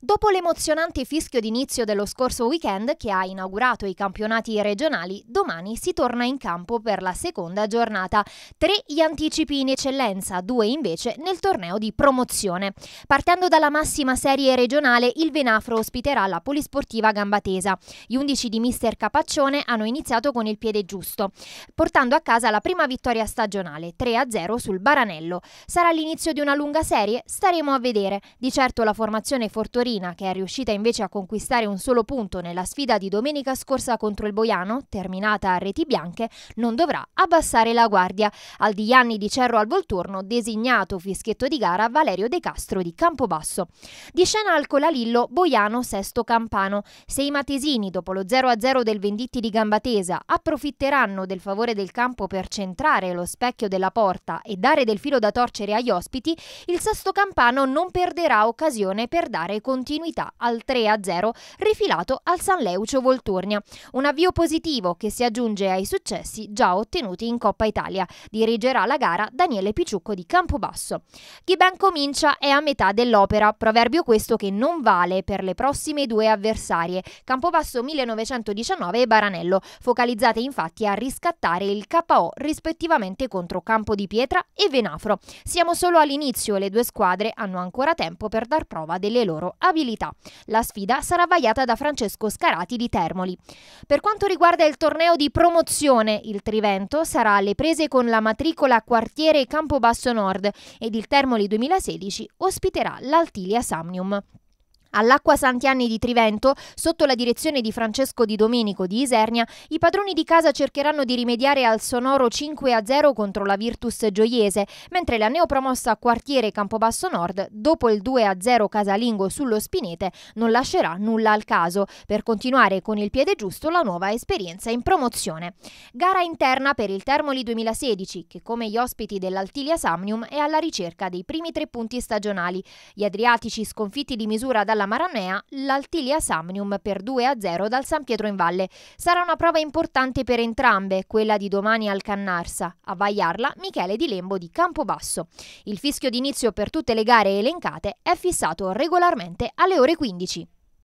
Dopo l'emozionante fischio d'inizio dello scorso weekend che ha inaugurato i campionati regionali, domani si torna in campo per la seconda giornata. Tre gli anticipi in eccellenza, due invece nel torneo di promozione. Partendo dalla massima serie regionale, il Venafro ospiterà la Polisportiva Gambatesa. Gli undici di mister Capaccione hanno iniziato con il piede giusto, portando a casa la prima vittoria stagionale, 3-0 sul Baranello. Sarà l'inizio di una lunga serie? Staremo a vedere. Di certo la formazione Fortuna Torina, che è riuscita invece a conquistare un solo punto nella sfida di domenica scorsa contro il Boiano, terminata a reti bianche, non dovrà abbassare la guardia. Al di di Cerro al Volturno, designato fischietto di gara Valerio De Castro di Campobasso. Di scena al Colalillo, Boiano sesto campano. Se i matesini, dopo lo 0-0 del Venditti di Gambatesa, approfitteranno del favore del campo per centrare lo specchio della porta e dare del filo da torcere agli ospiti, il sesto campano non perderà occasione per dare continuità continuità al 3-0 rifilato al San Leucio Volturnia. Un avvio positivo che si aggiunge ai successi già ottenuti in Coppa Italia. Dirigerà la gara Daniele Picciucco di Campobasso. Chi ben comincia è a metà dell'opera, proverbio questo che non vale per le prossime due avversarie, Campobasso 1919 e Baranello, focalizzate infatti a riscattare il KO rispettivamente contro Campo di Pietra e Venafro. Siamo solo all'inizio e le due squadre hanno ancora tempo per dar prova delle loro abilità abilità. La sfida sarà vagliata da Francesco Scarati di Termoli. Per quanto riguarda il torneo di promozione, il Trivento sarà alle prese con la matricola quartiere Campobasso Nord ed il Termoli 2016 ospiterà l'Altilia Samnium. All'Acqua Santiani di Trivento, sotto la direzione di Francesco Di Domenico di Isernia, i padroni di casa cercheranno di rimediare al sonoro 5-0 contro la Virtus Gioiese, mentre la neopromossa quartiere Campobasso Nord, dopo il 2-0 casalingo sullo Spinete, non lascerà nulla al caso, per continuare con il piede giusto la nuova esperienza in promozione. Gara interna per il Termoli 2016, che come gli ospiti dell'Altilia Samnium è alla ricerca dei primi tre punti stagionali. Gli Adriatici sconfitti di misura dalla alla Maranea l'Altilia Samnium per 2-0 dal San Pietro in Valle. Sarà una prova importante per entrambe, quella di domani al Cannarsa, a vagliarla Michele Di Lembo di Campobasso. Il fischio d'inizio per tutte le gare elencate è fissato regolarmente alle ore 15.